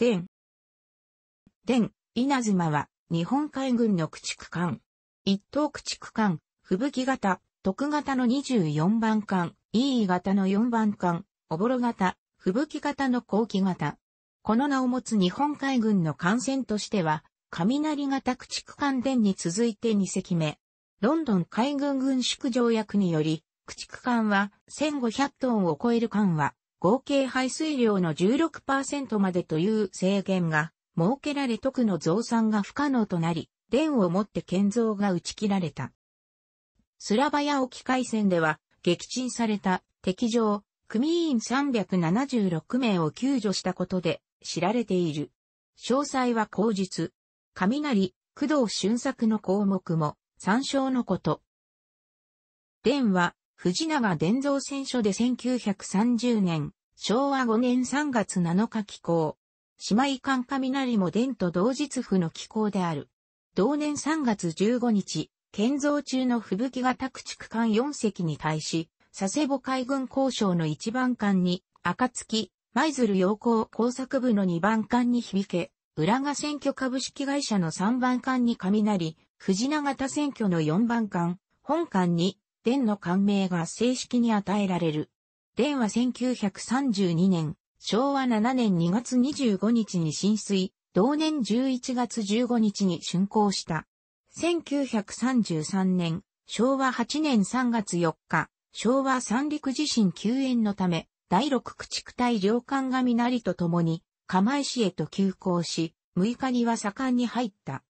伝。伝、稲妻は、日本海軍の駆逐艦。一等駆逐艦、吹雪型、徳型の24番艦、E 型の4番艦、おぼろ型、吹雪型の後期型。この名を持つ日本海軍の艦船としては、雷型駆逐艦伝に続いて2隻目。ロンドン海軍軍縮条約により、駆逐艦は1500トンを超える艦は合計排水量の16%までという制限が設けられ特の増産が不可能となり、電をもって建造が打ち切られた。スラバヤ沖海戦では、撃沈された敵上、組員376名を救助したことで知られている。詳細は口述。雷、工藤俊作の項目も参照のこと。電は藤永伝蔵選書で1930年、昭和5年3月7日寄港。姉妹艦雷も伝と同日府の寄港である。同年3月15日、建造中の吹雪型駆逐艦4隻に対し、佐世保海軍交渉の1番艦に、暁、舞鶴陽光工作部の2番艦に響け、浦賀選挙株式会社の3番艦に雷、藤永田選挙の4番艦、本艦に伝の官名が正式に与えられる。伝は1932年、昭和7年2月25日に浸水、同年11月15日に竣工した。1933年、昭和8年3月4日、昭和三陸地震救援のため、第6駆逐隊上官がみなりと共に、釜石へと急行し、6日には盛んに入った。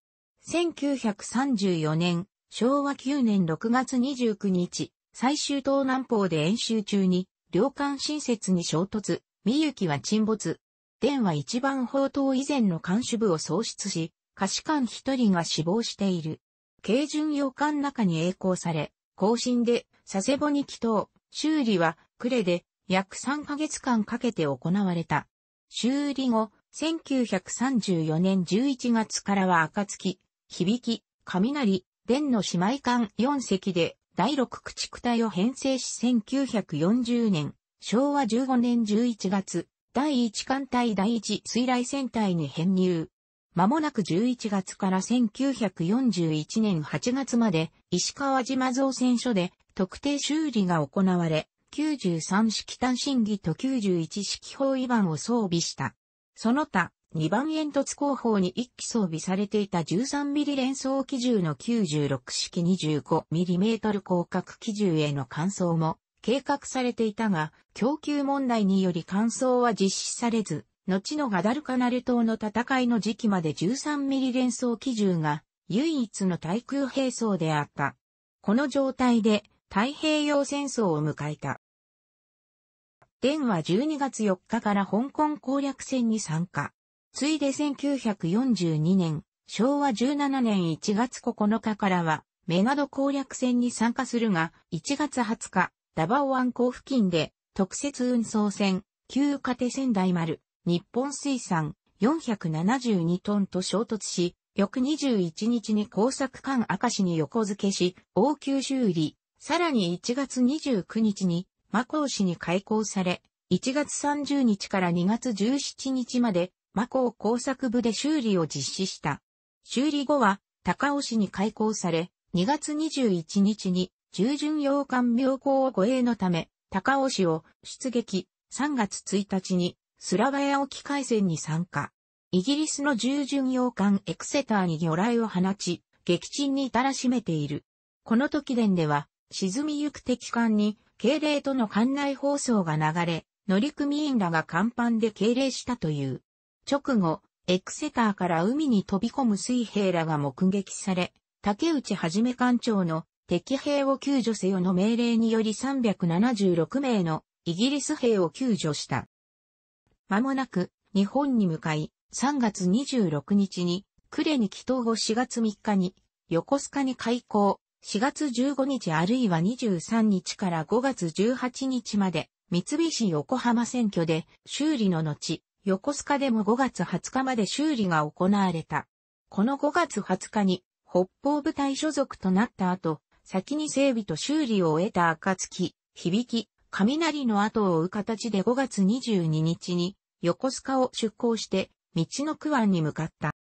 1934年、昭和9年6月29日、最終東南方で演習中に、両艦新設に衝突、みゆきは沈没。電は一番砲塔以前の艦首部を喪失し、可視官一人が死亡している。軽巡洋艦中に栄光され、後進で佐世保に帰島、修理は呉で約3ヶ月間かけて行われた。修理後、1934年11月からは暁、響き、雷、弁の姉妹艦4隻で第6駆逐隊を編成し1940年、昭和15年11月、第1艦隊第1水雷戦隊に編入。間もなく11月から1941年8月まで石川島造船所で特定修理が行われ、93式単身儀と91式砲囲板を装備した。その他、2番煙突後方に一機装備されていた 13mm 連装機銃の96式 25mm 広角機銃への換装も計画されていたが、供給問題により換装は実施されず、後のガダルカナル島の戦いの時期まで 13mm 連装機銃が唯一の対空兵装であった。この状態で太平洋戦争を迎えた。電は12月4日から香港攻略戦に参加。ついで1942年、昭和17年1月9日からは、メガド攻略戦に参加するが、1月20日、ダバオ湾港付近で、特設運送船、旧家庭仙台丸、日本水産、472トンと衝突し、翌21日に工作艦明石に横付けし、応急修理、さらに1月29日に、マコウ市に開港され、1月30日から2月17日まで魔工工作部で修理を実施した。修理後は、高尾市に開港され、2月21日に、従順洋艦妙高を護衛のため、高尾市を出撃、3月1日に、スラバヤ沖海戦に参加。イギリスの従順洋艦エクセターに魚雷を放ち、撃沈に至らしめている。この時伝では、沈みゆく敵艦に、敬礼との艦内放送が流れ、乗組員らが甲板で敬礼したという。直後、エクセターから海に飛び込む水兵らが目撃され、竹内はじめ艦長の敵兵を救助せよの命令により376名のイギリス兵を救助した。間もなく日本に向かい、3月26日に呉に帰投後4月3日に横須賀に開港、4月15日あるいは23日から5月18日まで三菱横浜選挙で修理の後、横須賀でも5月20日まで修理が行われた。この5月20日に北方部隊所属となった後、先に整備と修理を終えた暁、響き、雷の後を追う形で5月22日に横須賀を出港して道の区湾に向かった。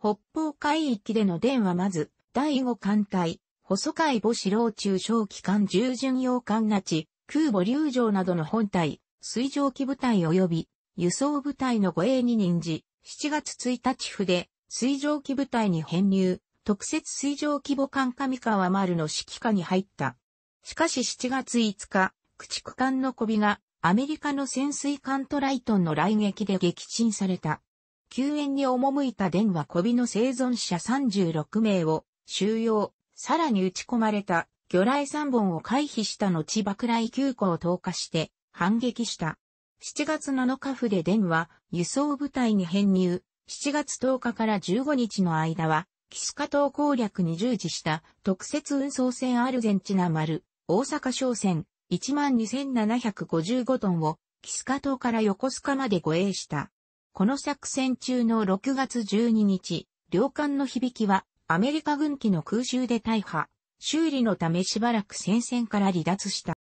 北方海域での電話まず、第5艦隊、細海母子郎中小機関従巡洋艦那智、空母流上などの本体、水蒸気部隊及び輸送部隊の護衛に任じ、7月1日筆、水上機部隊に編入、特設水上規模艦上川丸の指揮下に入った。しかし7月5日、駆逐艦の小ビがアメリカの潜水艦トライトンの来撃で撃沈された。救援に赴いた電話小ビの生存者36名を収容、さらに撃ち込まれた魚雷3本を回避した後爆雷9個を投下して反撃した。7月7日府で電は輸送部隊に編入、7月10日から15日の間は、岸加島攻略に従事した特設運送船アルゼンチナ丸、大阪商船12,755トンを岸加島から横須賀まで護衛した。この作戦中の6月12日、両艦の響きはアメリカ軍機の空襲で大破、修理のためしばらく戦線から離脱した。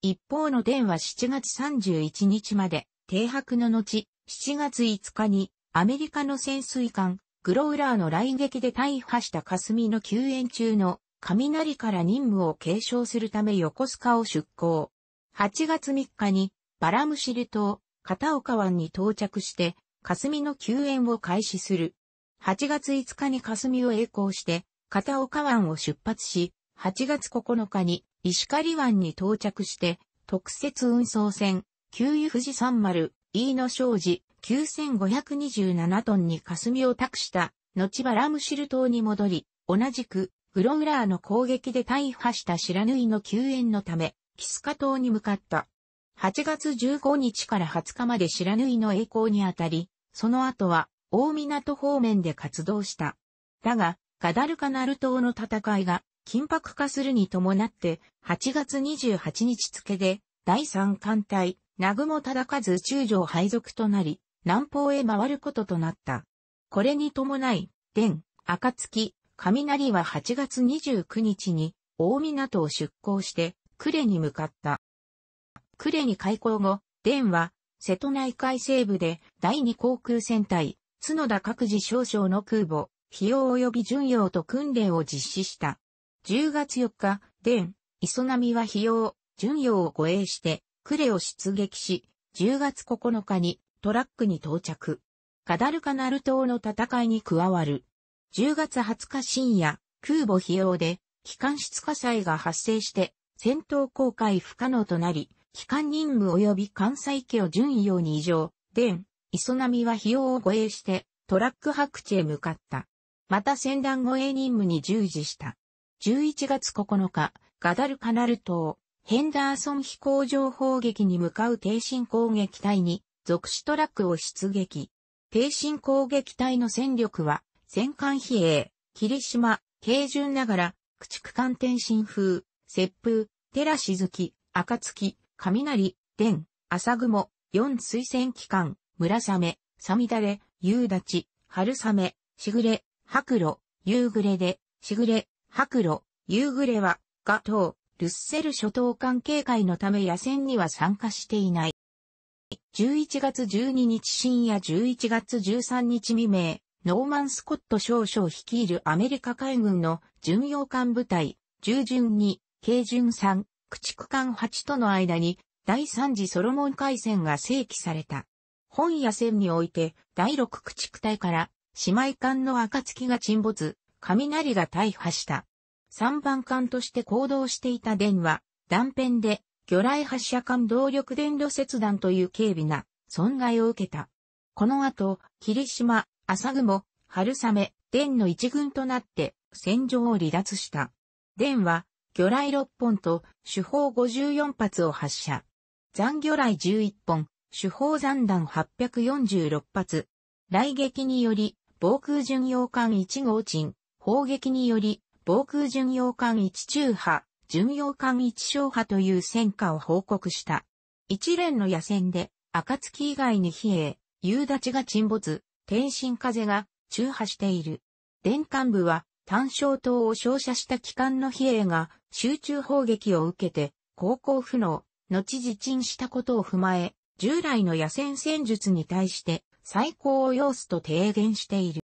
一方の電は7月31日まで停泊の後、7月5日にアメリカの潜水艦グロウラーの来撃で大破した霞の救援中の雷から任務を継承するため横須賀を出港。8月3日にバラムシル島片岡湾に到着して霞の救援を開始する。8月5日に霞を栄光して片岡湾を出発し、8月9日に石狩湾に到着して、特設運送船、給油富士山丸、飯野商事、9527トンに霞を託した、後バラムシル島に戻り、同じく、グロムラーの攻撃で大破した白縫いの救援のため、キスカ島に向かった。8月15日から20日まで白縫いの栄光にあたり、その後は、大港方面で活動した。だが、ガダルカナル島の戦いが緊迫化するに伴って、8月28日付で、第三艦隊、南雲忠和中将配属となり、南方へ回ることとなった。これに伴い、電、暁、雷は8月29日に、大港を出港して、呉に向かった。呉に開港後、電は、瀬戸内海西部で第二航空戦隊、角田各自少将の空母、費用及び巡洋と訓練を実施した。10月4日、伝、磯波は費用、巡洋を護衛して、クレを出撃し、10月9日にトラックに到着。カダルカナル島の戦いに加わる。10月20日深夜、空母費用で、機関室火災が発生して、戦闘公開不可能となり、機関任務及び関西家を順位用に異常、伝、磯波は費用を護衛して、トラック白地へ向かった。また戦団護衛任務に従事した。11月9日、ガダルカナル島、ヘンダーソン飛行場砲撃に向かう低進攻撃隊に、属シトラックを出撃。低進攻撃隊の戦力は、戦艦比叡、霧島、軽巡ながら、駆逐艦天津風、雪風、寺赤月、暁、雷、電、朝雲、四水戦機関、村雨、さみだれ、夕立、春雨、しぐれ、白露、夕暮れで、しぐれ、白露、夕暮れは、ガトー、ルッセル諸島関係会のため野戦には参加していない。11月12日深夜11月13日未明、ノーマン・スコット少将率いるアメリカ海軍の巡洋艦部隊、従順2、軽巡3、駆逐艦8との間に第3次ソロモン海戦が正規された。本野戦において第6駆逐隊から姉妹艦の暁が沈没、雷が大破した。三番艦として行動していた電は、断片で、魚雷発射艦動力電路切断という軽微な損害を受けた。この後、霧島、朝雲、春雨、電の一軍となって戦場を離脱した。電は、魚雷6本と手法54発を発射。残魚雷11本、手法残弾846発。雷撃により、防空巡洋艦1号沈、砲撃により、防空巡洋艦一中波、巡洋艦一小波という戦果を報告した。一連の野戦で、暁以外に比叡、夕立が沈没、天津風が中波している。電艦部は、単焦島を照射した機関の比叡が集中砲撃を受けて、航行不能、後自沈したことを踏まえ、従来の野戦戦術に対して、最高を要すと提言している。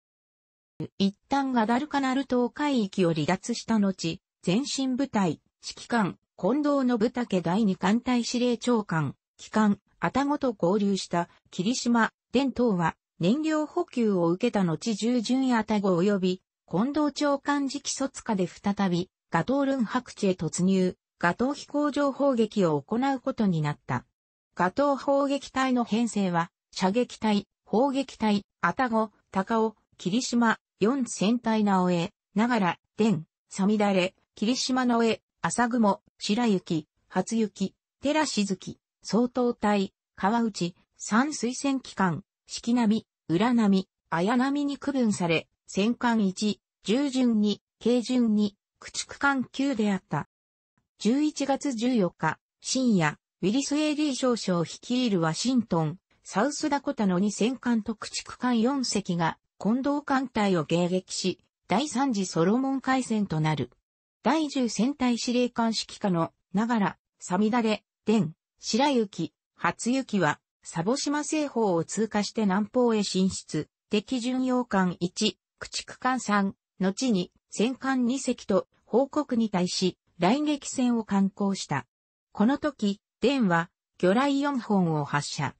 一旦ガダルカナル島海域を離脱した後、前進部隊、指揮官、近藤信武第二艦隊司令長官、機関、アタゴと合流した霧島、伝統は燃料補給を受けた後従順アタゴ及び近藤長官時期卒下で再びガトールン白地へ突入、ガトー飛行場砲撃を行うことになった。ガトー砲撃隊の編成は射撃隊、砲撃隊、アタゴ、高尾、霧島、四戦隊直江、ながら、天、さみだれ、霧島の江、朝雲、白雪、初雪、寺静き、総統隊、川内、三水戦機関、四季波、裏波、綾波に区分され、戦艦1、従順に、軽順に、駆逐艦9であった。11月14日、深夜、ウィリス・エイリー少将率いるワシントン、サウスダコタの2戦艦と駆逐艦4隻が近藤艦隊を迎撃し、第三次ソロモン海戦となる。第十戦隊司令官指揮下の、ながら、サミダレ、デン、白雪、初雪は、サボ島西方を通過して南方へ進出、敵巡洋艦1、駆逐艦3、後に戦艦2隻と報告に対し、来撃戦を観光した。この時、デンは、魚雷4本を発射。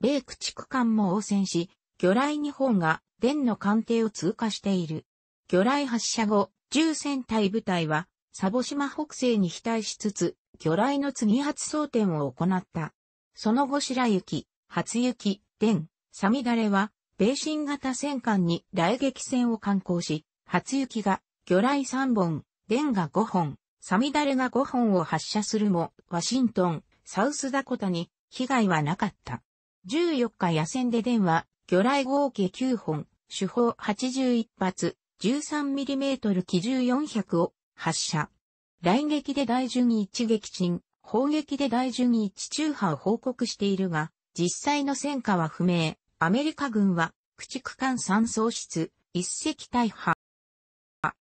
米駆逐艦も応戦し、魚雷2本が電の艦艇を通過している。魚雷発射後、重戦隊部隊は、サボ島北西に飛対しつつ、魚雷の次発装填を行った。その後白雪、初雪、電、サミダレは、米新型戦艦に雷撃戦を観光し、初雪が、魚雷3本、電が5本、サミダレが5本を発射するも、ワシントン、サウスダコタに被害はなかった。14日野戦で電は魚雷合計9本、主砲81発、13mm 機銃400を発射。雷撃で大1に一撃沈、砲撃で大1に一中波を報告しているが、実際の戦果は不明。アメリカ軍は、駆逐艦3喪失、一隻大破。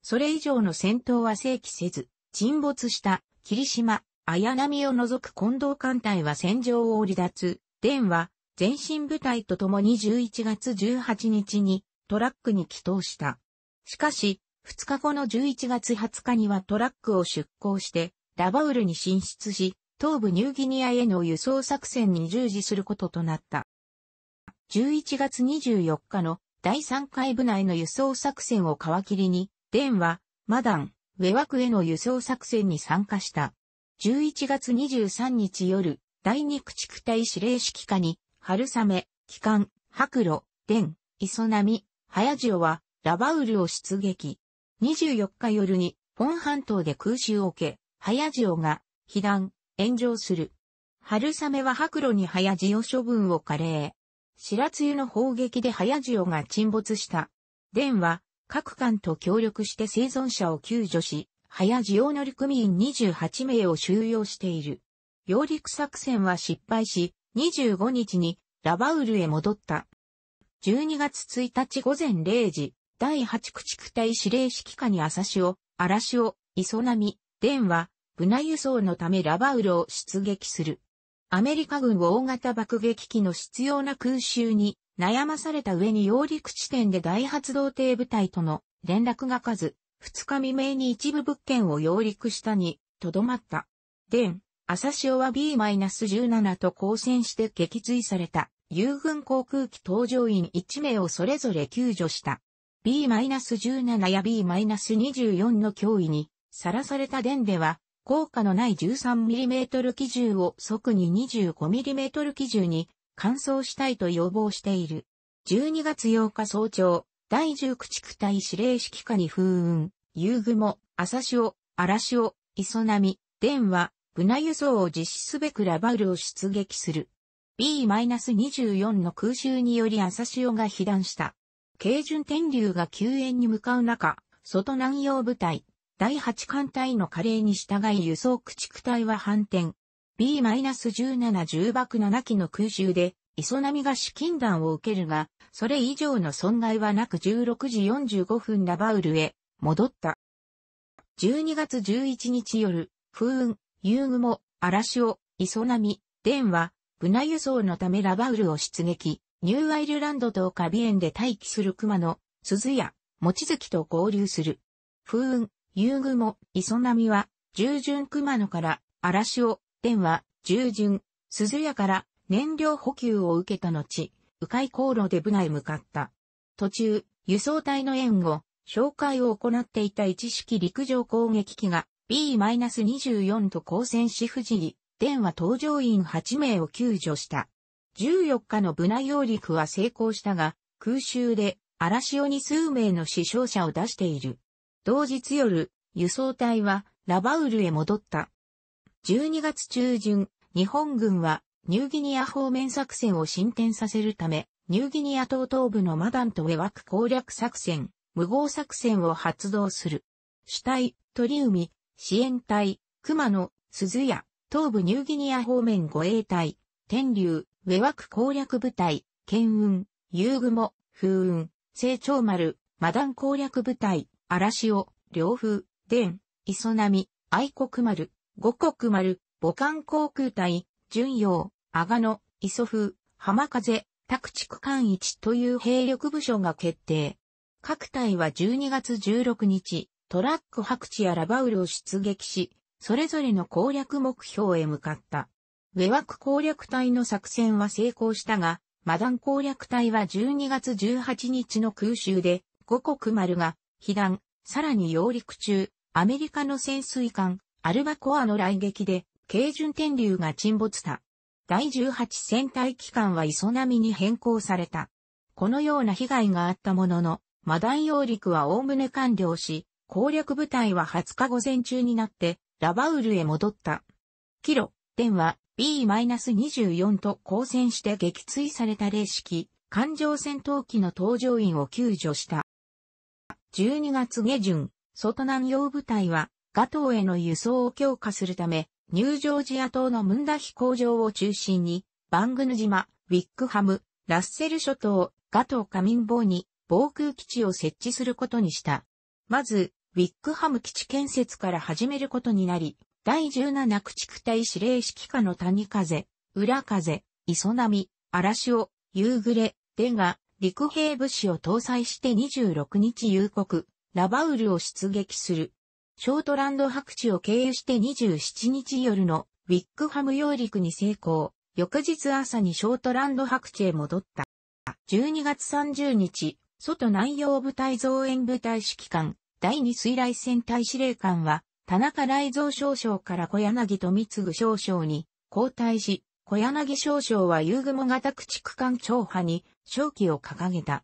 それ以上の戦闘は正規せず、沈没した霧島、綾波を除く近藤艦隊は戦場を離脱、電話、前進部隊と共に11月18日にトラックに帰投した。しかし、2日後の11月20日にはトラックを出港して、ラバウルに進出し、東部ニューギニアへの輸送作戦に従事することとなった。11月24日の第3回部内の輸送作戦を皮切りに、デンは、マダン、ウェワクへの輸送作戦に参加した。11月23日夜、第2駆逐隊司令指揮下に、春雨、帰還、白露、伝、磯波、早塩は、ラバウルを出撃。24日夜に、ポン半島で空襲を受け、早塩が、被弾、炎上する。春雨は白露に早塩処分を加齢。白露の砲撃で早塩が沈没した。伝は、各艦と協力して生存者を救助し、早塩乗組員28名を収容している。揚陸作戦は失敗し、25日にラバウルへ戻った。12月1日午前0時、第8駆逐隊司令指揮下に朝潮、嵐を、磯波、電話、ブナ輸送のためラバウルを出撃する。アメリカ軍大型爆撃機の必要な空襲に悩まされた上に揚陸地点で大発動艇部隊との連絡が数、2日未明に一部物件を揚陸したに、とどまった。電、朝潮は B-17 と交戦して撃墜された、友軍航空機搭乗員1名をそれぞれ救助した。B-17 や B-24 の脅威に、さらされた電では、効果のない 13mm 機銃を即に 25mm 機銃に、換装したいと要望している。12月8日早朝、第10駆逐隊司令指揮下に風雲、遊具も、朝潮、荒潮、磯波、電話、船輸送を実施すべくラバウルを出撃する。B-24 の空襲により朝潮が被弾した。軽巡天竜が救援に向かう中、外南洋部隊、第8艦隊の加齢に従い輸送駆逐隊は反転。B-17 重爆7機の空襲で、磯波が資金弾を受けるが、それ以上の損害はなく16時45分ラバウルへ戻った。12月11日夜、風雲、遊具も、荒潮、磯波、電話、ブナ輸送のためラバウルを出撃、ニューアイルランドとカビエンで待機する熊野、鈴や、望月と合流する。風雲、遊具も、磯波は、従順熊野から、荒潮、電話、従順、鈴やから燃料補給を受けた後、迂回航路で部内向かった。途中、輸送隊の援護、紹介を行っていた一式陸上攻撃機が B-24 と交戦し藤に、電話搭乗員8名を救助した。14日のブナ揚陸は成功したが、空襲で荒潮に数名の死傷者を出している。同日夜、輸送隊はラバウルへ戻った。12月中旬、日本軍はニューギニア方面作戦を進展させるため、ニューギニア島東部のマダンとウ枠ワク攻略作戦、無謀作戦を発動する。主体、鳥海、支援隊、熊野、鈴屋、東部ニューギニア方面護衛隊、天竜、上枠攻略部隊、県運、遊具も、風雲、成長丸、マダン攻略部隊、嵐尾、両風、伝、磯波、愛国丸、五国丸、母艦航空隊、巡洋、阿賀野、磯風、浜風、拓畜艦一という兵力部署が決定。各隊は12月16日、トラック白地やラバウルを出撃し、それぞれの攻略目標へ向かった。ウェワク攻略隊の作戦は成功したが、マダン攻略隊は12月18日の空襲で、五国丸が、被弾、さらに揚陸中、アメリカの潜水艦、アルバコアの来撃で、軽巡天竜が沈没した。第18戦隊機関は磯波に変更された。このような被害があったものの、マダン揚陸は概ね完了し、攻略部隊は20日午前中になって、ラバウルへ戻った。キロ、電は B-24 と交戦して撃墜された霊式、艦上戦闘機の搭乗員を救助した。12月下旬、外南洋部隊は、ガトーへの輸送を強化するため、ニュージョージア島のムンダ飛行場を中心に、バングヌ島、ウィックハム、ラッセル諸島、ガトーカミンボウに防空基地を設置することにした。まず、ウィックハム基地建設から始めることになり、第17駆逐隊指令指揮下の谷風、裏風、磯波、荒潮、夕暮れ、でが、陸兵物資を搭載して26日夕刻、ラバウルを出撃する。ショートランド白地を経由して27日夜のウィックハム揚陸に成功。翌日朝にショートランド白地へ戻った。12月30日、外南洋部隊増援部隊指揮官、第二水雷戦隊司令官は、田中雷蔵少将から小柳富次少将に交代し、小柳少将は遊雲型駆逐艦長派に正機を掲げた。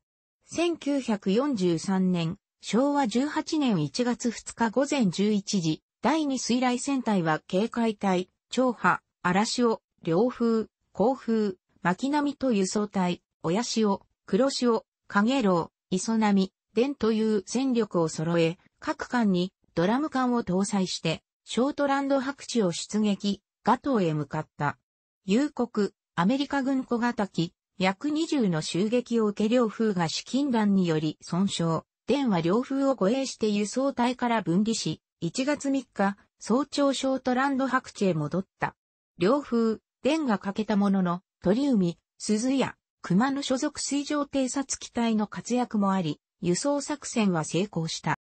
1943年、昭和18年1月2日午前11時、第二水雷戦隊は警戒隊、長派、荒潮、両風、甲風、巻波と輸送隊、親潮、黒潮、影楼、磯波、電という戦力を揃え、各艦にドラム艦を搭載して、ショートランド白地を出撃、ガトーへ向かった。夕刻、アメリカ軍小型機、約20の襲撃を受け両風が資金弾により損傷。電は両風を護衛して輸送隊から分離し、1月3日、早朝ショートランド白地へ戻った。両風、電が欠けたものの、鳥海、鈴や、熊の所属水上偵察機隊の活躍もあり、輸送作戦は成功した。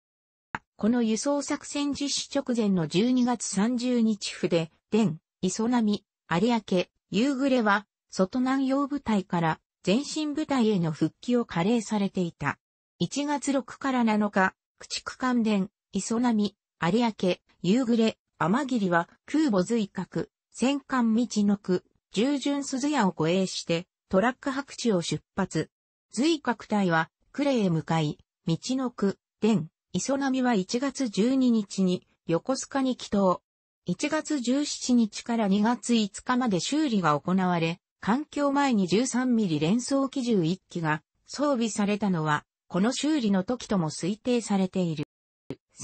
この輸送作戦実施直前の12月30日筆、電、磯波、有明、夕暮れは、外南洋部隊から前進部隊への復帰を加齢されていた。1月6から7日、駆逐艦電、磯波、有明、夕暮れ、天霧は空母随格、戦艦道の区、従順鈴屋を護衛して、トラック白地を出発。随格隊は呉へ向かい、道の区、伝、磯波は1月12日に横須賀に帰投。1月17日から2月5日まで修理が行われ、環境前に13ミリ連装機銃1機が装備されたのは、この修理の時とも推定されている。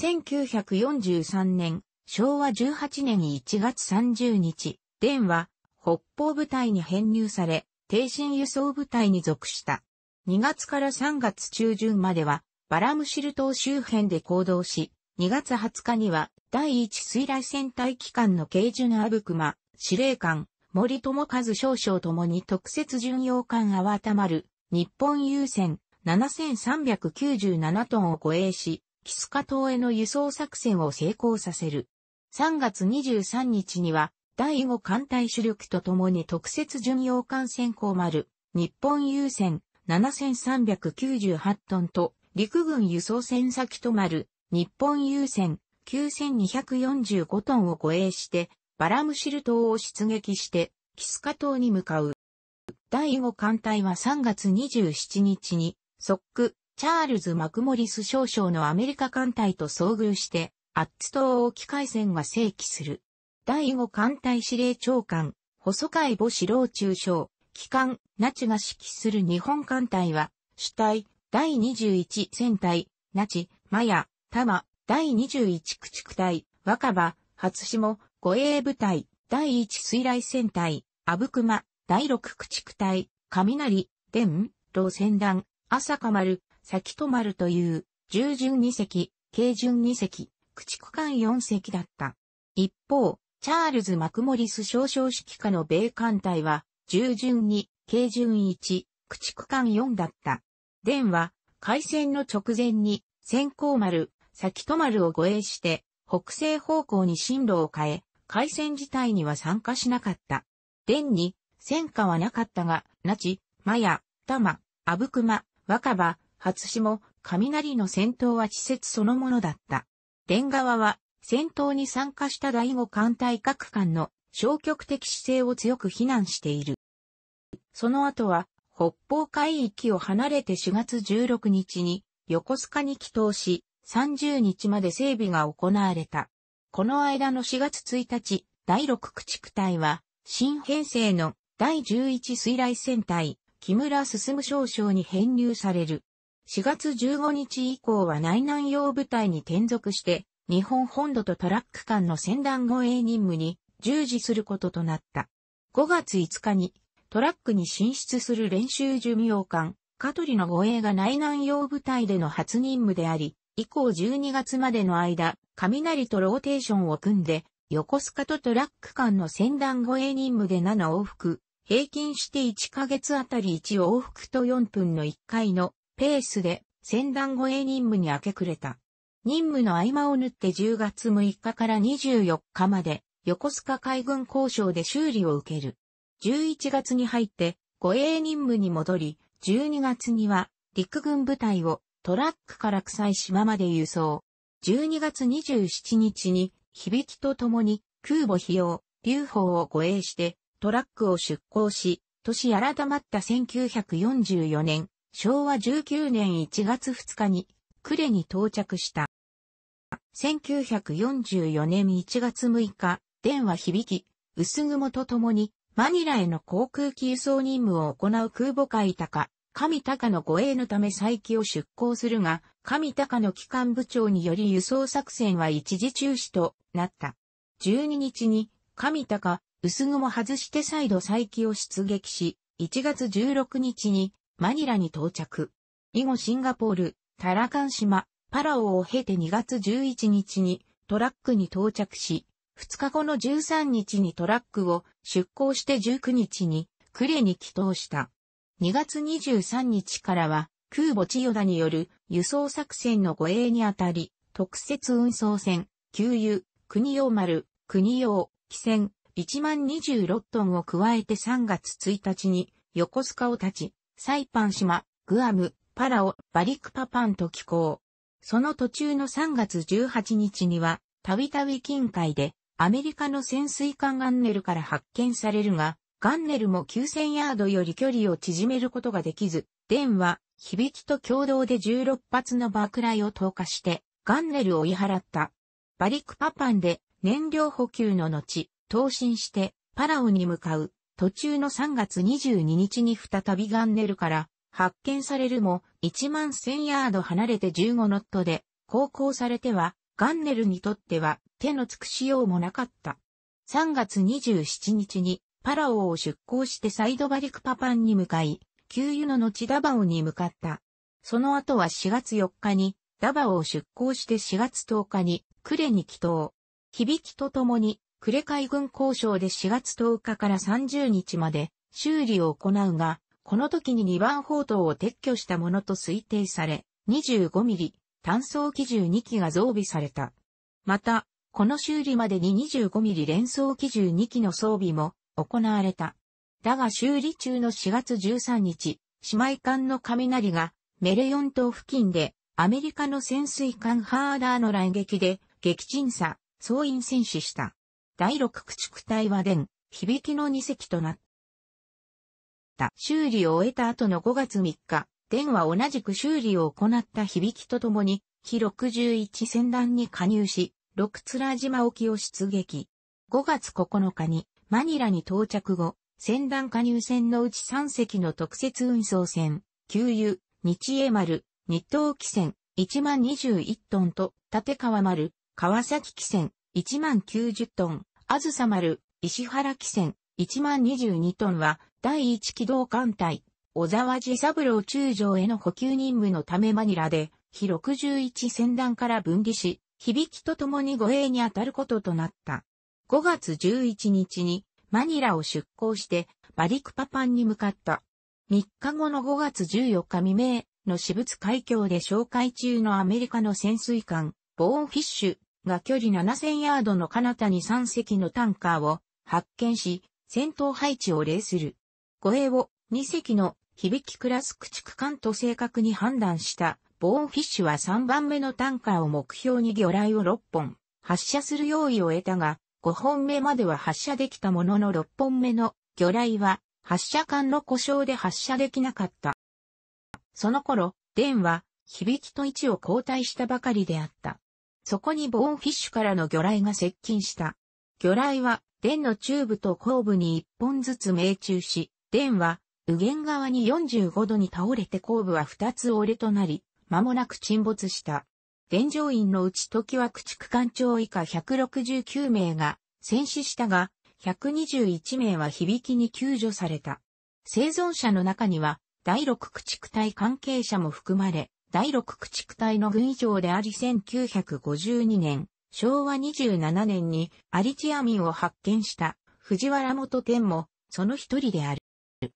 1943年、昭和18年1月30日、電は北方部隊に編入され、低身輸送部隊に属した。2月から3月中旬までは、バラムシル島周辺で行動し、2月20日には、第1水雷戦隊機関の軽巡アブクマ、司令官、森友和少将ともに特設巡洋艦アワタマル、日本優先7397トンを護衛し、キスカ島への輸送作戦を成功させる。3月23日には、第5艦隊主力とともに特設巡洋艦先行丸、日本優先7398トンと、陸軍輸送船先止まる日本優先、9245トンを護衛して、バラムシル島を出撃して、キスカ島に向かう。第5艦隊は3月27日に、ソック、チャールズ・マクモリス少将のアメリカ艦隊と遭遇して、アッツ島沖海戦が正規する。第5艦隊司令長官、細海母司郎中将、機関、ナチが指揮する日本艦隊は、主体、第21戦隊、ナチ、マヤ、タマ、第21駆逐隊、若葉、初下、護衛部隊、第1水雷戦隊、阿武マ第6駆逐隊、雷、電、老船団、朝か丸、先戸丸という、従順2隻、軽順2隻、駆逐艦4隻だった。一方、チャールズ・マクモリス少将指揮下の米艦隊は、従順に、軽順1、駆逐艦4だった。電は、海戦の直前に、先行丸、先と丸を護衛して、北西方向に進路を変え、海戦自体には参加しなかった。電に、戦果はなかったが、那智、マヤ、ア阿武隈、若葉、初島、雷の戦闘は稚拙そのものだった。電側は、戦闘に参加した第五艦隊各艦の消極的姿勢を強く非難している。その後は、北方海域を離れて4月16日に横須賀に帰島し、30日まで整備が行われた。この間の4月1日、第6駆逐隊は、新編成の第11水雷戦隊、木村進少将に編入される。4月15日以降は内南洋部隊に転属して、日本本土とトラック間の船団護衛任務に従事することとなった。5月5日にトラックに進出する練習寿命艦、カトリの護衛が内南洋部隊での初任務であり、以降12月までの間、雷とローテーションを組んで、横須賀とトラック間の船団護衛任務で7往復、平均して1ヶ月あたり1往復と4分の1回のペースで船団護衛任務に明け暮れた。任務の合間を縫って10月6日から24日まで横須賀海軍交渉で修理を受ける。11月に入って護衛任務に戻り、12月には陸軍部隊をトラックから臭い島まで輸送。12月27日に響きと共に空母費用、流砲を護衛してトラックを出港し、年改まった1944年、昭和19年1月2日に、呉に到着した。1944年1月6日、電話響き、薄雲と共に、マニラへの航空機輸送任務を行う空母海高、神高の護衛のため再起を出航するが、神高の機関部長により輸送作戦は一時中止となった。12日に、神高、薄雲外して再度再起を出撃し、1月16日にマニラに到着。以後シンガポール、タラカン島、パラオを経て2月11日にトラックに到着し、2日後の13日にトラックを出港して19日にクレに帰投した。2月23日からは空母千代田による輸送作戦の護衛にあたり、特設運送船、給油、国用丸、国用、汽船、1万26トンを加えて3月1日に横須賀を立ち、サイパン島、グアム、パラオ、バリクパパンと寄港。その途中の3月18日には、たびたび近海でアメリカの潜水艦ガンネルから発見されるが、ガンネルも9000ヤードより距離を縮めることができず、デンは、響きと共同で16発の爆雷を投下して、ガンネルを追い払った。バリクパパンで燃料補給の後、投進してパラオに向かう。途中の3月22日に再びガンネルから発見されるも1万1000ヤード離れて15ノットで航行されてはガンネルにとっては手の尽くしようもなかった。3月27日にパラオを出港してサイドバリクパパンに向かい、給油の後ダバオに向かった。その後は4月4日にダバオを出港して4月10日にクレに帰島。響きとともにクレ海軍交渉で4月10日から30日まで修理を行うが、この時に2番砲塔を撤去したものと推定され、25ミリ単装機銃2機が増備された。また、この修理までに2 5ミリ連装機銃2機の装備も行われた。だが修理中の4月13日、姉妹艦の雷がメレヨン島付近でアメリカの潜水艦ハーダーの来撃で撃沈さ、総員戦死した。第6駆逐隊は電、響きの2隻となった。修理を終えた後の5月3日、電は同じく修理を行った響きとともに、非61船団に加入し、六面島沖を出撃。5月9日にマニラに到着後、船団加入船のうち3隻の特設運送船、給油、日栄丸、日東汽船、1万21トンと、立川丸、川崎汽船、1万90トン、あずさ丸、石原汽船、1万22トンは、第1機動艦隊、小沢寺三郎中将への補給任務のためマニラで、日61船団から分離し、響きと共に護衛に当たることとなった。5月11日にマニラを出港してバリクパパンに向かった。3日後の5月14日未明の私物海峡で紹介中のアメリカの潜水艦ボーンフィッシュが距離7000ヤードの彼方に3隻のタンカーを発見し戦闘配置を例する。護衛を2隻の響きクラス駆逐艦と正確に判断したボーンフィッシュは3番目のタンカーを目標に魚雷を6本発射する用意を得たが、5本目までは発射できたものの6本目の魚雷は発射管の故障で発射できなかった。その頃、デンは響きと位置を交代したばかりであった。そこにボーンフィッシュからの魚雷が接近した。魚雷は、デンの中部と後部に1本ずつ命中し、デンは、右舷側に45度に倒れて後部は2つ折れとなり、間もなく沈没した。添乗員のうち時は駆逐艦長以下169名が戦死したが、121名は響きに救助された。生存者の中には、第六駆逐隊関係者も含まれ、第六駆逐隊の軍医長であり1952年、昭和27年にアリチアミンを発見した藤原元天もその一人である。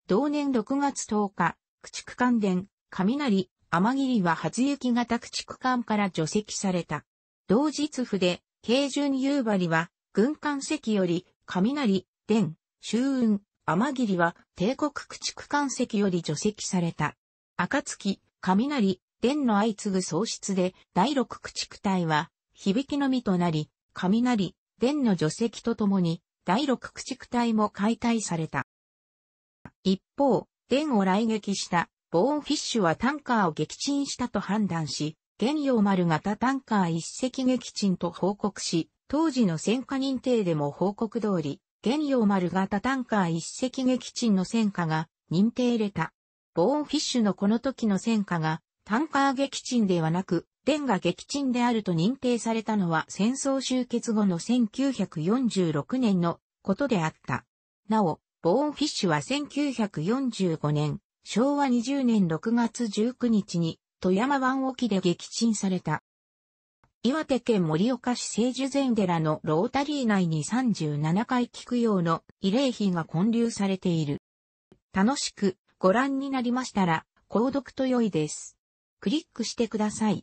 同年6月10日、駆逐艦伝、雷、天霧は初雪型駆逐艦から除籍された。同日府で、慶順夕張は、軍艦席より、雷、電、周雲、天霧は、帝国駆逐艦席より除籍された。暁、雷、電の相次ぐ喪失で、第六駆逐隊は、響きのみとなり、雷、電の除籍とともに、第六駆逐隊も解体された。一方、電を来撃したボーンフィッシュはタンカーを撃沈したと判断し、現用丸型タンカー一隻撃沈と報告し、当時の戦果認定でも報告通り、現用丸型タンカー一隻撃沈の戦果が認定れた。ボーンフィッシュのこの時の戦果が、タンカー撃沈ではなく、電が撃沈であると認定されたのは戦争終結後の1946年のことであった。なお、ボーンフィッシュは1945年、昭和20年6月19日に富山湾沖で撃沈された。岩手県盛岡市聖樹禅寺のロータリー内に37回菊用の慰霊碑が建立されている。楽しくご覧になりましたら、購読と良いです。クリックしてください。